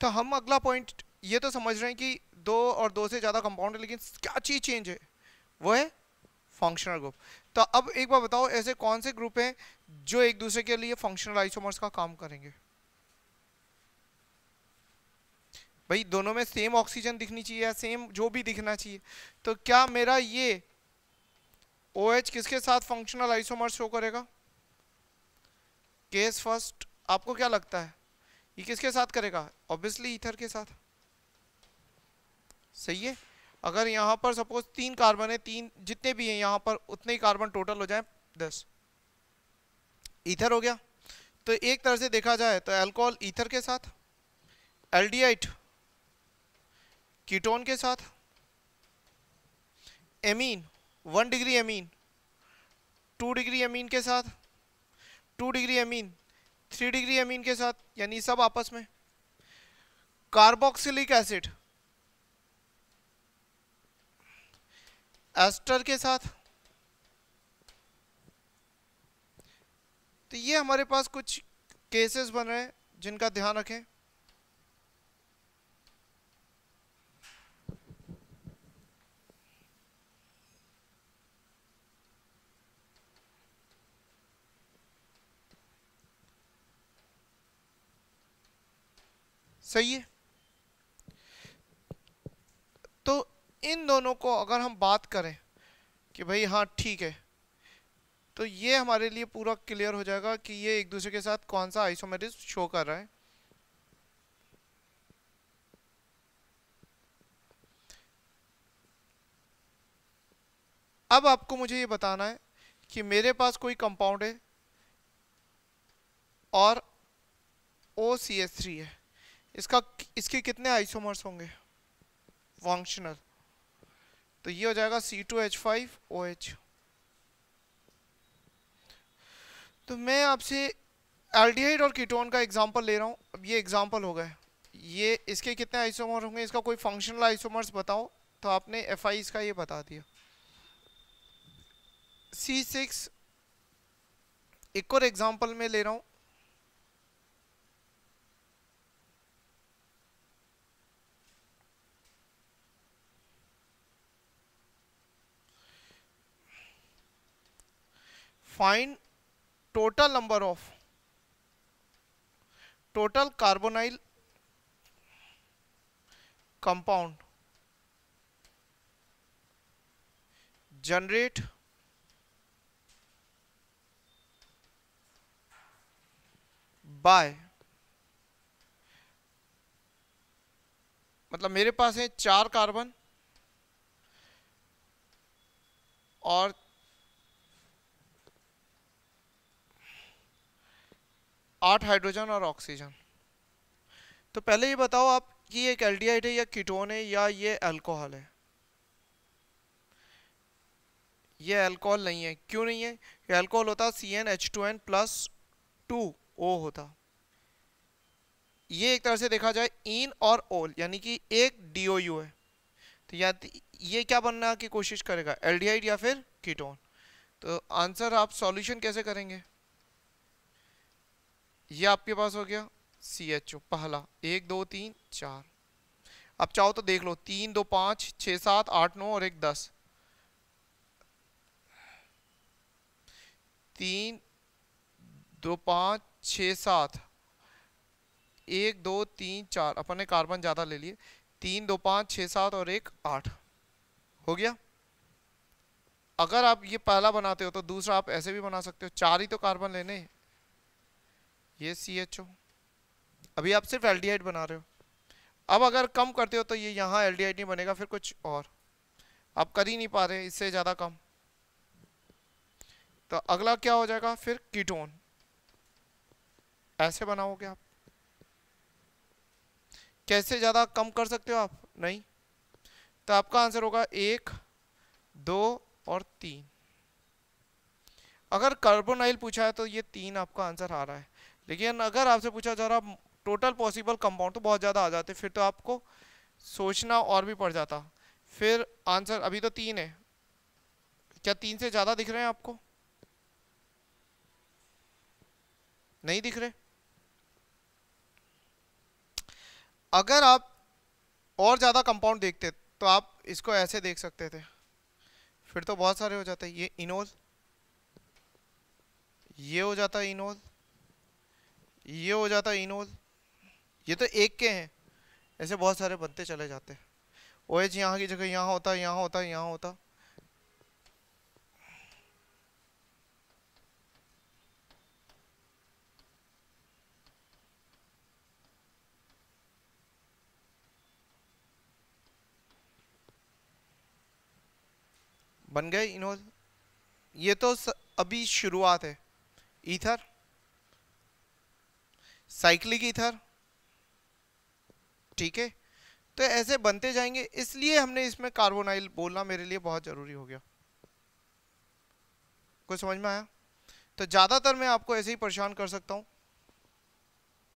तो हम अगला पॉइंट ये तो समझ रहे हैं कि दो और दो से ज़्यादा कंपाउंड है लेकिन क्या चीज़ चेंज है वो है फंक्शनल ग्रुप तो अब एक बार बताओ ऐसे कौन से ग्रुप हैं जो एक दूसरे के लिए फंक्शनल आइसोमर्स का काम करेंगे भाई दोनों में सेम ऑक्सीजन दिखनी चाहिए या सेम जो भी दिखना चाहिए तो क्या मेरा ये ओ OH किसके साथ फंक्शनल आइसोमर शो करेगा केस फर्स्ट आपको क्या लगता है ये किसके साथ करेगा ऑब्वियसली ईथर के साथ सही है अगर यहाँ पर सपोज तीन कार्बन है तीन जितने भी हैं यहाँ पर उतने ही कार्बन टोटल हो जाए दस ईथर हो गया तो एक तरह से देखा जाए तो अल्कोहल ईथर के साथ एल्डिहाइट कीटोन के साथ amine one degree amine two degree amine के साथ two degree amine three degree amine के साथ यानी सब आपस में कार्बोक्सिलिक एसिड एस्टर के साथ तो ये हमारे पास कुछ केसेस बन रहे हैं जिनका ध्यान रखें सही है तो इन दोनों को अगर हम बात करें कि भाई हाँ ठीक है तो ये हमारे लिए पूरा क्लियर हो जाएगा कि ये एक दूसरे के साथ कौन सा आइसोमेरिज शो कर रहा है अब आपको मुझे ये बताना है कि मेरे पास कोई कंपाउंड है और ओ सी एस थ्री है इसका इसके कितने आइसोमर्स होंगे फंक्शनल तो ये हो जाएगा C two H five O H तो मैं आपसे एल्डिहाइड और कीटोन का एग्जांपल ले रहा हूँ अब ये एग्जांपल हो गए ये इसके कितने आइसोमर होंगे इसका कोई फंक्शनल आइसोमर्स बताओ तो आपने एफ आई इसका ये बता दिया सी सिक्स एक और एग्जांपल में ले रहा हूँ find total number of total carbonyl compound generate by मतलब मेरे पास है चार कार्बन और आठ हाइड्रोजन और ऑक्सीजन तो पहले ये बताओ आप कि ये एल्डिहाइड है या कीटोन है या ये अल्कोहल है ये अल्कोहल नहीं है क्यों नहीं है ये अल्कोहल होता C N H two N plus two O होता ये एक तरह से देखा जाए इन और ओल यानी कि एक डी ओ यू है तो या तो ये क्या बनना की कोशिश करेगा एल्डिहाइड या फिर कीटोन तो आंसर आप सॉल्यूशन कैसे करेंगे ये आपके पास हो गया सी एच ओ पहला एक दो तीन चार अब चाहो तो देख लो तीन दो पाँच छः सात आठ नौ और एक दस तीन दो पाँच छ सात एक दो तीन चार अपन ने कार्बन ज़्यादा ले लिए तीन दो पाँच छः सात और एक आठ हो गया अगर आप ये पहला बनाते हो तो दूसरा आप ऐसे भी बना सकते हो चार ही तो कार्बन लेने हैं ये सी एच ओ अभी आप सिर्फ एल बना रहे हो अब अगर कम करते हो तो ये यहाँ एल नहीं बनेगा फिर कुछ और आप कर ही नहीं पा रहे इससे ज़्यादा कम तो अगला क्या हो जाएगा फिर कीटोन ऐसे बनाओगे आप कैसे ज़्यादा कम कर सकते हो आप नहीं तो आपका आंसर होगा एक दो और तीन अगर कार्बोनाइल पूछा है तो ये तीन आपका आंसर आ रहा है लेकिन अगर आपसे पूछा जा रहा टोटल पॉसिबल कंपाउंड तो बहुत ज़्यादा आ जाते फिर तो आपको सोचना और भी पड़ जाता फिर आंसर अभी तो तीन है क्या तीन से ज़्यादा दिख रहे हैं आपको नहीं दिख रहे अगर आप और ज़्यादा कंपाउंड देखते तो आप इसको ऐसे देख सकते थे फिर तो बहुत सारे हो जाते ये इनोल ये हो जाता है इनोल ये हो जाता इनोज ये तो एक के हैं ऐसे बहुत सारे बनते चले जाते हैं ओ एच यहाँ की जगह यहाँ होता है यहाँ होता यहाँ होता बन गए इनोज ये तो अभी शुरुआत है ईथर साइक्लिक ईथर ठीक है तो ऐसे बनते जाएंगे इसलिए हमने इसमें कार्बोनाइल बोलना मेरे लिए बहुत ज़रूरी हो गया कुछ समझ में आया तो ज़्यादातर मैं आपको ऐसे ही परेशान कर सकता हूं